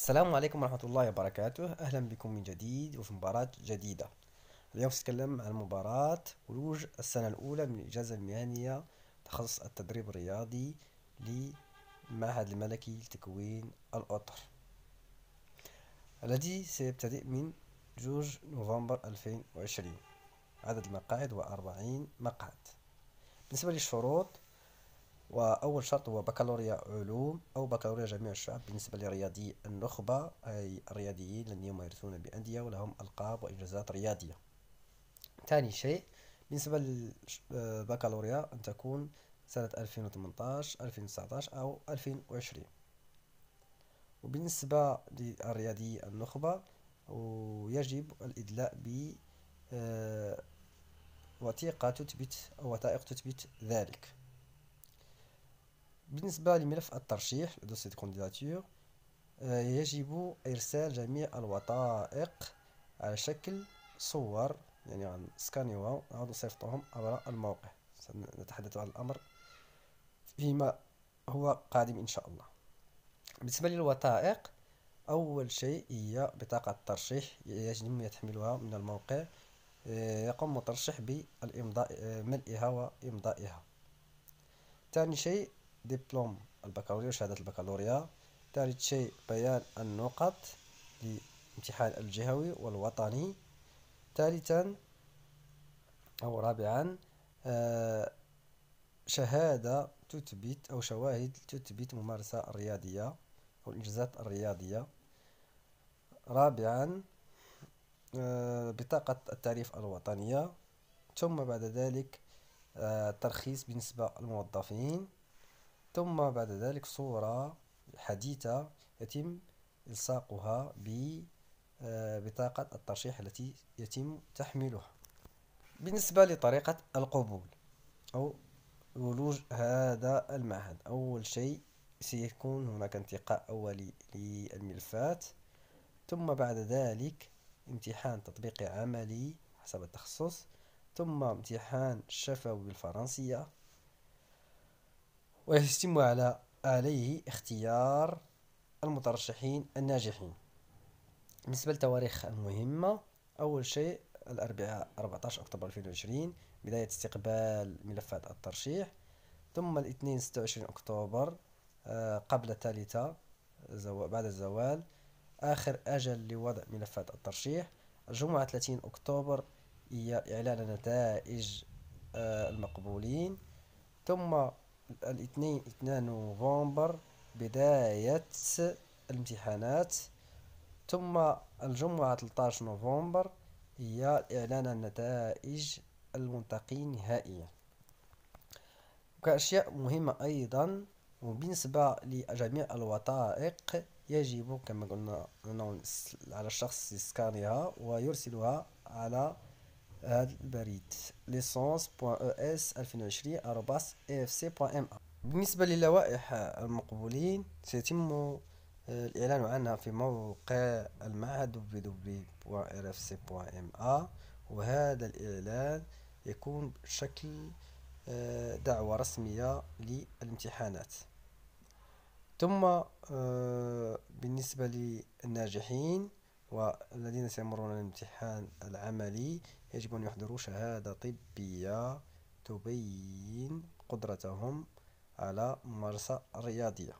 السلام عليكم ورحمة الله وبركاته أهلا بكم من جديد وفي مباراة جديدة اليوم سنتكلم عن مباراة ولوج السنة الأولى من الإجازة المهنية تخصص التدريب الرياضي للمعهد الملكي لتكوين الأطر الذي سيبتدئ من جوج نوفمبر 2020 عدد المقاعد وأربعين مقعد بالنسبة للشروط واول شرط هو بكالوريا علوم او بكالوريا جميع الشعب بالنسبه لرياضي النخبه اي الرياضيين الذين يمارسون بانديه ولهم القاب وانجازات رياضيه ثاني شيء بالنسبه للبكالوريا ان تكون سنه 2018 2019 او 2020 وبالنسبه للرياضي النخبه ويجب الادلاء ب آه، وثيقه تثبت او وثائق تثبت ذلك بالنسبة لملف الترشيح دوسي كونديداتور آه، يجب إرسال جميع الوثائق على شكل صور يعني غنسكانيوها نعود نصيفطوهم عبر الموقع سنتحدث عن الأمر فيما هو قادم إن شاء الله بالنسبة للوثائق أول شيء هي بطاقة الترشيح يجب تحملها من الموقع آه، يقوم مترشح بالإمضاء آه، ملئها وإمضائها ثاني شيء دبلوم البكالوريا وشهادة البكالوريا ثالث شيء بيان النقط لامتحان الجهوي والوطني ثالثا أو رابعا آه، شهادة تثبت أو شواهد تثبت ممارسة رياضية أو الإنجازات الرياضية رابعا آه، بطاقة التعريف الوطنية ثم بعد ذلك الترخيص آه، ترخيص بالنسبة للموظفين ثم بعد ذلك صورة حديثة يتم إلصاقها ببطاقة آه، الترشيح التي يتم تحميلها بالنسبة لطريقة القبول أو ولوج هذا المعهد أول شيء سيكون هناك انتقاء أولي للملفات ثم بعد ذلك امتحان تطبيقي عملي حسب التخصص ثم امتحان شفوي بالفرنسية ويستم على عليه اختيار المترشحين الناجحين بالنسبة للتواريخ المهمة أول شيء الأربعاء 14 أكتوبر 2020 بداية استقبال ملفات الترشيح ثم الاثنين 26 أكتوبر آه، قبل الثالثة بعد الزوال آخر أجل لوضع ملفات الترشيح الجمعة 30 أكتوبر هي إعلان نتائج آه، المقبولين ثم الاثنين اثنان نوفمبر بداية الامتحانات ثم الجمعة 13 نوفمبر هي إعلان النتائج المنتقي نهائيا كأشياء مهمة أيضا وبالنسبة لجميع الوثائق يجب كما قلنا على الشخص يسكانها ويرسلها على هذا البريد licence.es 2020 بالنسبة للوائح المقبولين سيتم آه، الإعلان عنها في موقع المعهد www.rfc.ma وهذا الإعلان يكون بشكل آه، دعوة رسمية للامتحانات ثم آه، بالنسبة للناجحين والذين سيمرون الامتحان العملي يجب أن يحضروا شهادة طبية تبين قدرتهم على ممارسة رياضية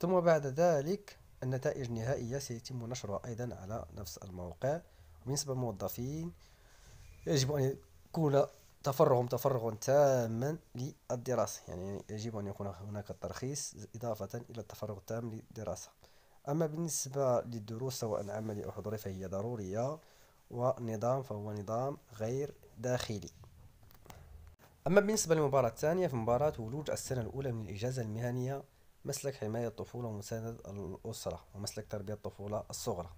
ثم بعد ذلك النتائج النهائية سيتم نشرها أيضا على نفس الموقع وبالنسبة للموظفين يجب أن يكون تفرغهم تفرغ تاما للدراسة يعني يجب أن يكون هناك الترخيص إضافة إلى التفرغ التام للدراسة أما بالنسبة للدروس سواء عملي أو حضوري فهي ضرورية ونظام فهو نظام غير داخلي أما بالنسبة للمباراة الثانية فمباراة ولوج السنة الأولى من الإجازة المهنية مسلك حماية الطفولة ومساندة الأسرة ومسلك تربية الطفولة الصغرى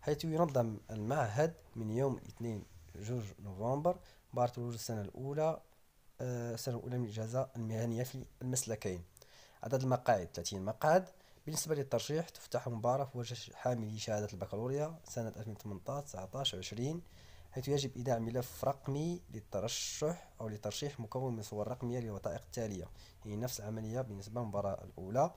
حيث ينظم المعهد من يوم 2 جوج نوفمبر مباراة ولوج السنة الأولى آه، السنة الأولى من الإجازة المهنية في المسلكين عدد المقاعد 30 مقعد بالنسبة للترشيح تفتح مباراة في وجه حاملي شهادة البكالوريا سنة 2018 19 20 حيث يجب إيداع ملف رقمي للترشح أو لترشيح مكون من صور رقمية للوثائق التالية هي يعني نفس العملية بالنسبة للمباراة الأولى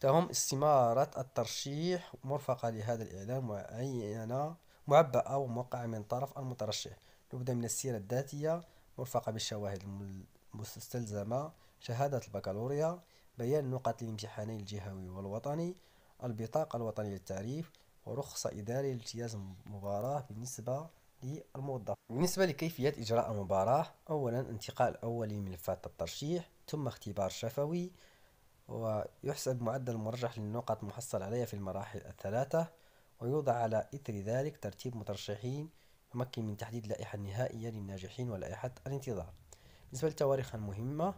تهم استمارة الترشيح مرفقة لهذا الإعلان معينة معبأة وموقعة من طرف المترشح نبدأ من السيرة الذاتية مرفقة بالشواهد المستلزمة شهادة البكالوريا بيان نقط الامتحانين الجهوي والوطني البطاقة الوطنية للتعريف ورخصة إدارية لامتياز مباراة بالنسبة للموظف بالنسبة لكيفية إجراء المباراة أولا الأولي من ملفات الترشيح ثم اختبار شفوي ويحسب معدل المرجح للنقط المحصل عليها في المراحل الثلاثة ويوضع على إثر ذلك ترتيب مترشحين يمكن من تحديد لائحة نهائية للناجحين ولائحة الانتظار بالنسبة للتواريخ المهمة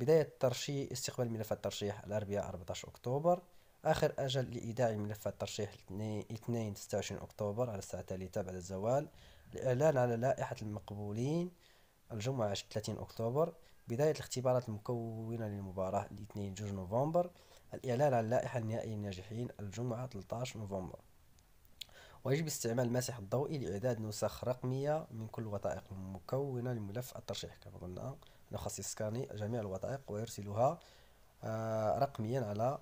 بداية ترشيح استقبال ملف الترشيح الأربعاء 14 أكتوبر آخر أجل لإيداع ملف الترشيح 2 26 أكتوبر على الساعة الثالثة بعد الزوال الإعلان على لائحة المقبولين الجمعة 30 أكتوبر بداية الاختبارات المكونة للمباراة الاثنين جوج نوفمبر الإعلان على اللائحة النهائية للناجحين الجمعة 13 نوفمبر ويجب استعمال المسح الضوئي لإعداد نسخ رقمية من كل وثائق مكونة لملف الترشيح كما قلنا يخص يسكاني جميع الوثائق ويرسلها آه، رقميا على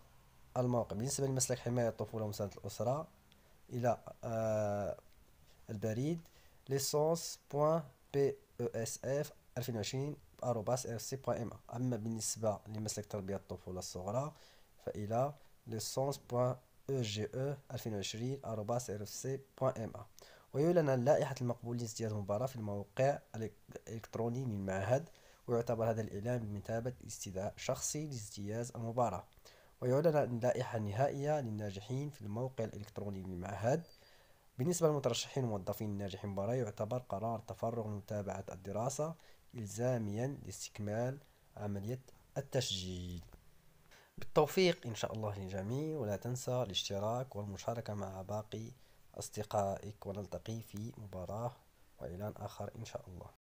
الموقع بالنسبة لمسلك حماية الطفولة ومساندة الأسرة إلى آه، البريد licence.pesf 2020 أما بالنسبة لمسلك تربية الطفولة الصغرى فإلى licence.ege 2020 rc.ma ويعلن عن لائحة المقبولين لازدياد المباراة في الموقع الإلكتروني للمعهد ويعتبر هذا الإعلان بمثابة استدعاء شخصي لاجتياز المباراة ويعلن عن لائحة نهائية للناجحين في الموقع الإلكتروني للمعهد بالنسبة للمترشحين والموظفين الناجحين المباراة يعتبر قرار تفرغ لمتابعة الدراسة إلزاميا لاستكمال عملية التسجيل بالتوفيق إن شاء الله للجميع ولا تنسى الاشتراك والمشاركة مع باقي أصدقائك ونلتقي في مباراة وإعلان آخر إن شاء الله